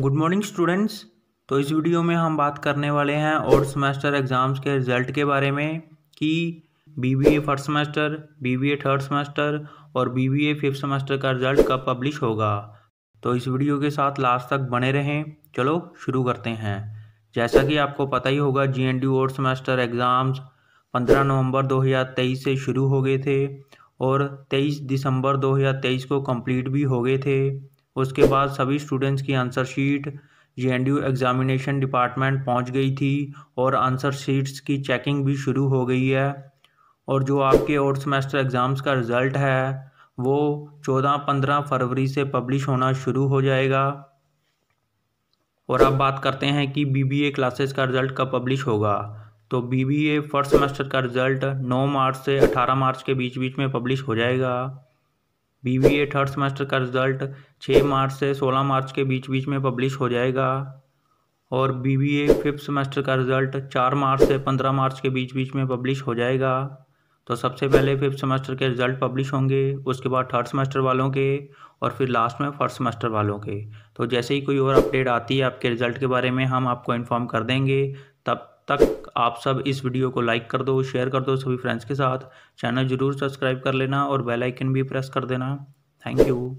good morning students तो इस video में हम बात करने वाले हैं और सेमेस्टर एग्ज़ाम्स के रिजल्ट के बारे में कि B B A first semester B B A third semester और B B A fifth semester का रिजल्ट कब पब्लिश होगा तो इस वीडियो के साथ लास्ट तक बने रहें चलो शुरू करते हैं जैसा कि आपको पता ही होगा जी एन डी और सेमेस्टर एग्ज़ाम्स 15 नवंबर 2023 से शुरू हो गए थे और 23 दिसंबर 2023 को कंप्लीट भी हो गए थे उसके बाद सभी स्टूडेंट्स की answer sheet J N examination department पहुंच गई थी और आंसर शीट्स की चेकिंग भी शुरू हो गई है और जो आपके और सेमेस्टर एग्ज़ाम्स का रिज़ल्ट है वो चौदह पंद्रह फरवरी से पब्लिश होना शुरू हो जाएगा और अब बात करते हैं कि बी बी ए क्लासेस का रिज़ल्ट कब पब्लिश होगा तो B B A first semester का रिज़ल्ट नौ मार्च से अठारह मार्च के बीच बीच में पब्लिश हो जाएगा B B A third semester का रिज़ल्ट छः मार्च से सोलह मार्च के बीच बीच में पब्लिश हो जाएगा और B B A fifth semester का रिज़ल्ट चार मार्च से पंद्रह मार्च के बीच बीच में पब्लिश हो जाएगा तो सबसे पहले फिफ्थ सेमेस्टर के रिज़ल्ट पब्लिश होंगे उसके बाद थर्ड सेमेस्टर वालों के और फिर लास्ट में फर्स्ट सेमेस्टर वालों के तो जैसे ही कोई और अपडेट आती है आपके रिज़ल्ट के बारे में हम आपको इन्फॉर्म कर देंगे तब तक आप सब इस वीडियो को लाइक कर दो शेयर कर दो सभी फ्रेंड्स के साथ चैनल जरूर सब्सक्राइब कर लेना और बेल आइकन भी प्रेस कर देना थैंक यू